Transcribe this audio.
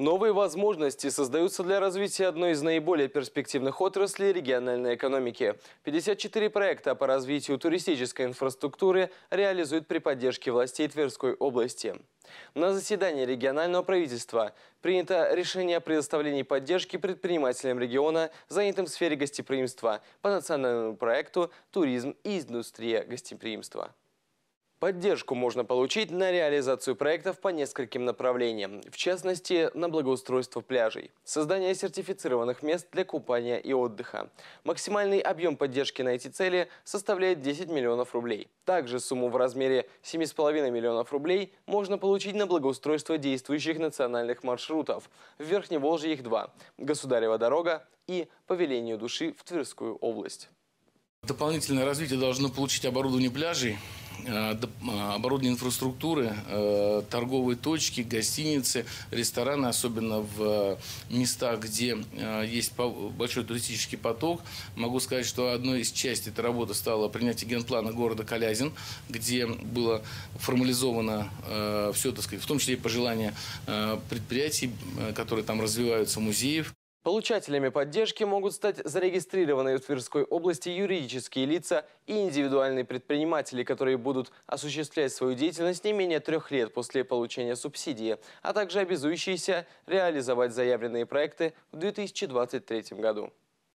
Новые возможности создаются для развития одной из наиболее перспективных отраслей региональной экономики. 54 проекта по развитию туристической инфраструктуры реализуют при поддержке властей Тверской области. На заседании регионального правительства принято решение о предоставлении поддержки предпринимателям региона, занятым в сфере гостеприимства, по национальному проекту «Туризм и индустрия гостеприимства». Поддержку можно получить на реализацию проектов по нескольким направлениям, в частности, на благоустройство пляжей, создание сертифицированных мест для купания и отдыха. Максимальный объем поддержки на эти цели составляет 10 миллионов рублей. Также сумму в размере 7,5 миллионов рублей можно получить на благоустройство действующих национальных маршрутов в Верхневолжье их два – Государева дорога и по велению души в Тверскую область. Дополнительное развитие должно получить оборудование пляжей – Э, э, оборудование инфраструктуры, э, торговые точки, гостиницы, рестораны, особенно в местах, где есть большой туристический поток. Могу сказать, что одной из частей этой работы стало принятие генплана города Калязин, где было формализовано все, так сказать, в том числе и пожелания предприятий, которые там развиваются, музеев. Получателями поддержки могут стать зарегистрированные в Тверской области юридические лица и индивидуальные предприниматели, которые будут осуществлять свою деятельность не менее трех лет после получения субсидии, а также обязующиеся реализовать заявленные проекты в 2023 году.